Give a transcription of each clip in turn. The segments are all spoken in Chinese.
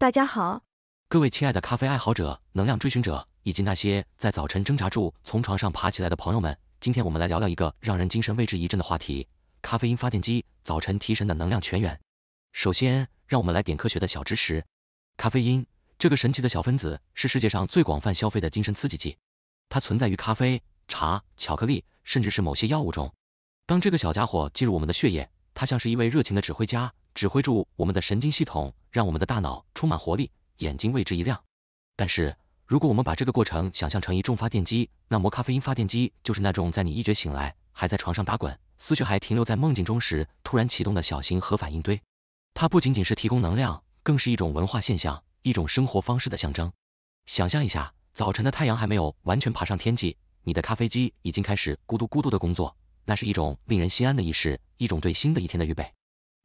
大家好，各位亲爱的咖啡爱好者、能量追寻者，以及那些在早晨挣扎住从床上爬起来的朋友们，今天我们来聊聊一个让人精神为之一振的话题——咖啡因发电机，早晨提神的能量泉源。首先，让我们来点科学的小知识。咖啡因，这个神奇的小分子，是世界上最广泛消费的精神刺激剂。它存在于咖啡、茶、巧克力，甚至是某些药物中。当这个小家伙进入我们的血液，它像是一位热情的指挥家。指挥住我们的神经系统，让我们的大脑充满活力，眼睛为之一亮。但是，如果我们把这个过程想象成一种发电机，那摩咖啡因发电机就是那种在你一觉醒来，还在床上打滚，思绪还停留在梦境中时，突然启动的小型核反应堆。它不仅仅是提供能量，更是一种文化现象，一种生活方式的象征。想象一下，早晨的太阳还没有完全爬上天际，你的咖啡机已经开始咕嘟咕嘟的工作，那是一种令人心安的仪式，一种对新的一天的预备。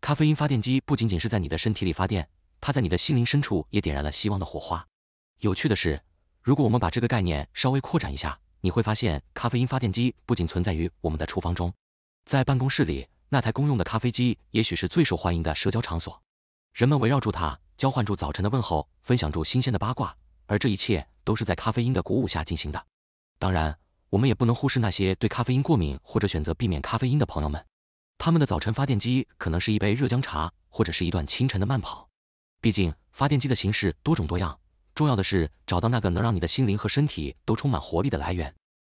咖啡因发电机不仅仅是在你的身体里发电，它在你的心灵深处也点燃了希望的火花。有趣的是，如果我们把这个概念稍微扩展一下，你会发现咖啡因发电机不仅存在于我们的厨房中，在办公室里，那台公用的咖啡机也许是最受欢迎的社交场所。人们围绕住它，交换住早晨的问候，分享住新鲜的八卦，而这一切都是在咖啡因的鼓舞下进行的。当然，我们也不能忽视那些对咖啡因过敏或者选择避免咖啡因的朋友们。他们的早晨发电机可能是一杯热姜茶，或者是一段清晨的慢跑。毕竟，发电机的形式多种多样，重要的是找到那个能让你的心灵和身体都充满活力的来源。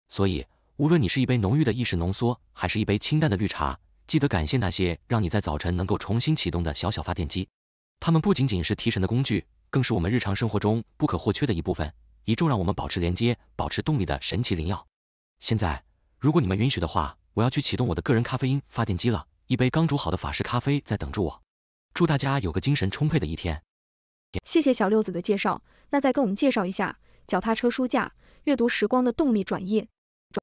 所以，无论你是一杯浓郁的意式浓缩，还是一杯清淡的绿茶，记得感谢那些让你在早晨能够重新启动的小小发电机。它们不仅仅是提神的工具，更是我们日常生活中不可或缺的一部分，一众让我们保持连接、保持动力的神奇灵药。现在，如果你们允许的话，我要去启动我的个人咖啡因发电机了，一杯刚煮好的法式咖啡在等着我。祝大家有个精神充沛的一天。谢谢小六子的介绍，那再跟我们介绍一下脚踏车书架，阅读时光的动力转页。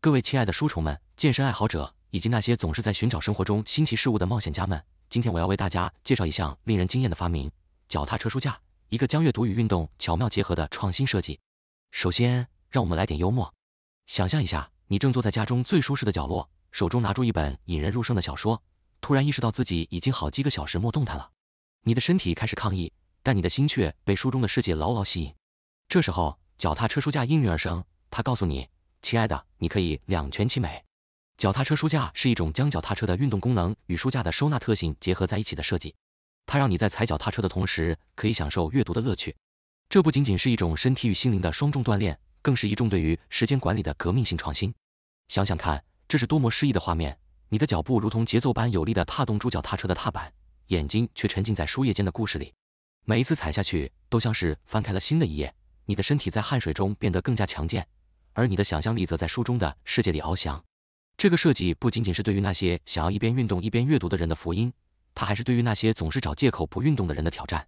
各位亲爱的书虫们、健身爱好者，以及那些总是在寻找生活中新奇事物的冒险家们，今天我要为大家介绍一项令人惊艳的发明——脚踏车书架，一个将阅读与运动巧妙结合的创新设计。首先，让我们来点幽默，想象一下，你正坐在家中最舒适的角落。手中拿出一本引人入胜的小说，突然意识到自己已经好几个小时没动弹了。你的身体开始抗议，但你的心却被书中的世界牢牢吸引。这时候，脚踏车书架应运而生。他告诉你，亲爱的，你可以两全其美。脚踏车书架是一种将脚踏车的运动功能与书架的收纳特性结合在一起的设计。它让你在踩脚踏车的同时，可以享受阅读的乐趣。这不仅仅是一种身体与心灵的双重锻炼，更是一众对于时间管理的革命性创新。想想看。这是多么诗意的画面！你的脚步如同节奏般有力地踏动猪脚踏车的踏板，眼睛却沉浸在书页间的故事里。每一次踩下去，都像是翻开了新的一页。你的身体在汗水中变得更加强健，而你的想象力则在书中的世界里翱翔。这个设计不仅仅是对于那些想要一边运动一边阅读的人的福音，它还是对于那些总是找借口不运动的人的挑战。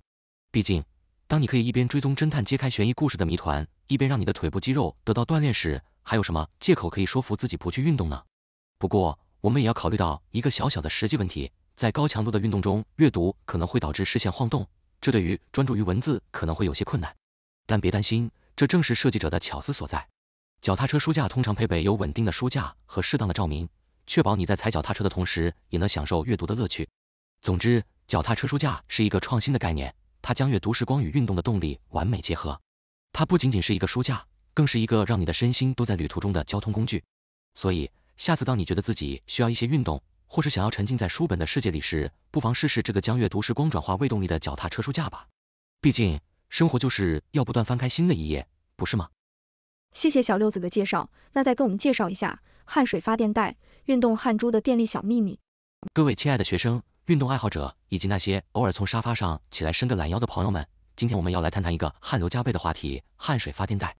毕竟，当你可以一边追踪侦探揭开悬疑故事的谜团，一边让你的腿部肌肉得到锻炼时，还有什么借口可以说服自己不去运动呢？不过，我们也要考虑到一个小小的实际问题，在高强度的运动中，阅读可能会导致视线晃动，这对于专注于文字可能会有些困难。但别担心，这正是设计者的巧思所在。脚踏车书架通常配备有稳定的书架和适当的照明，确保你在踩脚踏车的同时，也能享受阅读的乐趣。总之，脚踏车书架是一个创新的概念，它将阅读时光与运动的动力完美结合。它不仅仅是一个书架，更是一个让你的身心都在旅途中的交通工具。所以。下次当你觉得自己需要一些运动，或是想要沉浸在书本的世界里时，不妨试试这个将阅读时光转化为动力的脚踏车书架吧。毕竟，生活就是要不断翻开新的一页，不是吗？谢谢小六子的介绍，那再给我们介绍一下汗水发电带，运动汗珠的电力小秘密。各位亲爱的学生、运动爱好者以及那些偶尔从沙发上起来伸个懒腰的朋友们，今天我们要来谈谈一个汗流浃背的话题——汗水发电带。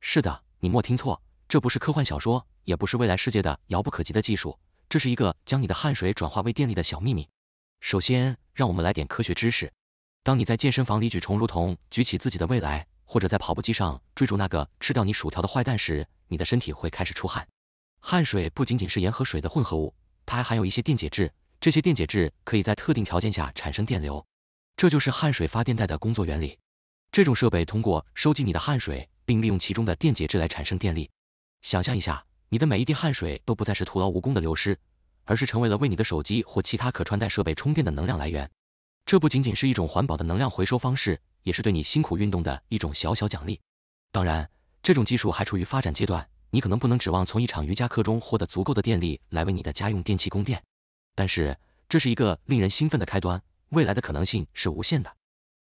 是的，你莫听错。这不是科幻小说，也不是未来世界的遥不可及的技术，这是一个将你的汗水转化为电力的小秘密。首先，让我们来点科学知识。当你在健身房里举重，如同举起自己的未来，或者在跑步机上追逐那个吃掉你薯条的坏蛋时，你的身体会开始出汗。汗水不仅仅是盐和水的混合物，它还含有一些电解质，这些电解质可以在特定条件下产生电流。这就是汗水发电带的工作原理。这种设备通过收集你的汗水，并利用其中的电解质来产生电力。想象一下，你的每一滴汗水都不再是徒劳无功的流失，而是成为了为你的手机或其他可穿戴设备充电的能量来源。这不仅仅是一种环保的能量回收方式，也是对你辛苦运动的一种小小奖励。当然，这种技术还处于发展阶段，你可能不能指望从一场瑜伽课中获得足够的电力来为你的家用电器供电。但是，这是一个令人兴奋的开端，未来的可能性是无限的。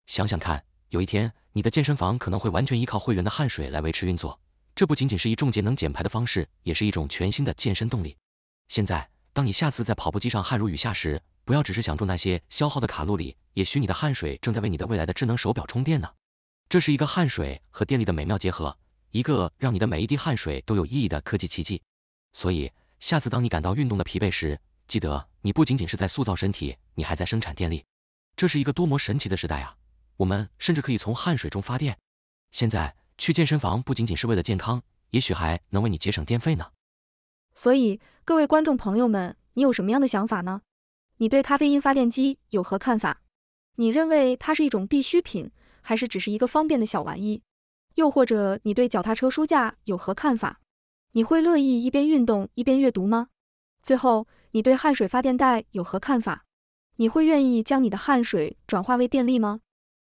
想想看，有一天，你的健身房可能会完全依靠会员的汗水来维持运作。这不仅仅是一种节能减排的方式，也是一种全新的健身动力。现在，当你下次在跑步机上汗如雨下时，不要只是想住那些消耗的卡路里，也许你的汗水正在为你的未来的智能手表充电呢。这是一个汗水和电力的美妙结合，一个让你的每一滴汗水都有意义的科技奇迹。所以，下次当你感到运动的疲惫时，记得你不仅仅是在塑造身体，你还在生产电力。这是一个多么神奇的时代啊！我们甚至可以从汗水中发电。现在。去健身房不仅仅是为了健康，也许还能为你节省电费呢。所以，各位观众朋友们，你有什么样的想法呢？你对咖啡因发电机有何看法？你认为它是一种必需品，还是只是一个方便的小玩意？又或者你对脚踏车书架有何看法？你会乐意一边运动一边阅读吗？最后，你对汗水发电带有何看法？你会愿意将你的汗水转化为电力吗？